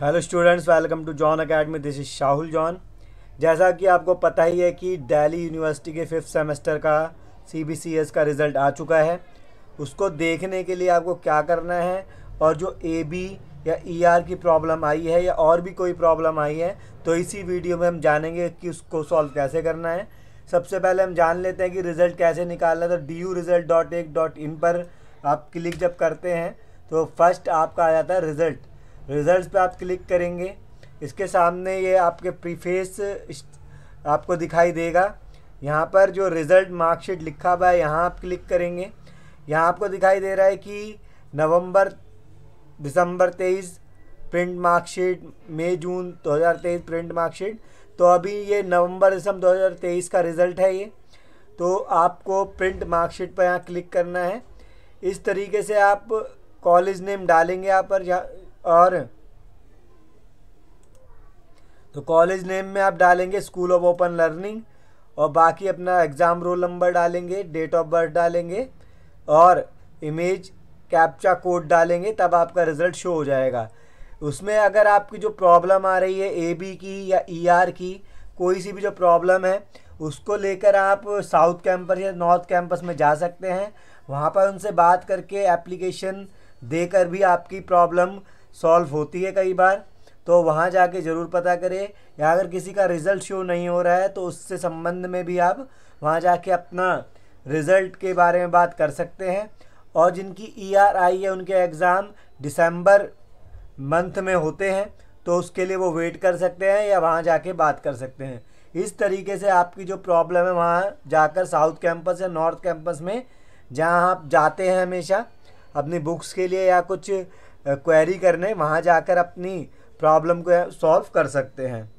hello students welcome to John academy this is Shahul John जैसा कि आपको पता ही है कि दिल्ली यूनिवर्सिटी के फिफ्थ सेमेस्टर का सीबीसीएस का रिज़ल्ट आ चुका है उसको देखने के लिए आपको क्या करना है और जो ए बी या ई e ER की प्रॉब्लम आई है या और भी कोई प्रॉब्लम आई है तो इसी वीडियो में हम जानेंगे कि उसको सॉल्व कैसे करना है सबसे पहले हम जान लेते हैं कि रिज़ल्ट कैसे निकालना है तो D U result dot ac dot in पर आप क्लिक जब करते हैं तो फर्स्ट आपका आ जाता है रिज़ल्ट रिजल्ट्स पे आप क्लिक करेंगे इसके सामने ये आपके प्रीफेस आपको दिखाई देगा यहाँ पर जो रिज़ल्ट मार्कशीट लिखा हुआ है यहाँ आप क्लिक करेंगे यहाँ आपको दिखाई दे रहा है कि नवंबर दिसंबर तेईस प्रिंट मार्कशीट मई जून 2023 प्रिंट मार्कशीट तो अभी ये नवंबर दिसंबर 2023 का रिज़ल्ट है ये तो आपको प्रिंट मार्कशीट पर यहाँ क्लिक करना है इस तरीके से आप कॉलेज नेम डालेंगे यहाँ पर और तो कॉलेज नेम में आप डालेंगे स्कूल ऑफ ओपन लर्निंग और बाकी अपना एग्ज़ाम रोल नंबर डालेंगे डेट ऑफ बर्थ डालेंगे और इमेज कैप्चा कोड डालेंगे तब आपका रिज़ल्ट शो हो जाएगा उसमें अगर आपकी जो प्रॉब्लम आ रही है ए बी की या ई e ER आर की कोई सी भी जो प्रॉब्लम है उसको लेकर आप साउथ कैंपस या नॉर्थ कैंपस में जा सकते हैं वहाँ पर उनसे बात करके एप्लीकेशन देकर भी आपकी प्रॉब्लम सॉल्व होती है कई बार तो वहाँ जाके ज़रूर पता करें या अगर किसी का रिज़ल्ट शो नहीं हो रहा है तो उससे संबंध में भी आप वहाँ जाके अपना रिज़ल्ट के बारे में बात कर सकते हैं और जिनकी ई आर आई है उनके एग्ज़ाम दिसंबर मंथ में होते हैं तो उसके लिए वो वेट कर सकते हैं या वहाँ जाके बात कर सकते हैं इस तरीके से आपकी जो प्रॉब्लम है वहाँ जाकर साउथ कैंपस या नॉर्थ कैंपस में जहाँ आप जाते हैं हमेशा अपनी बुक्स के लिए या कुछ क्वेरी करने वहाँ जाकर अपनी प्रॉब्लम को सॉल्व कर सकते हैं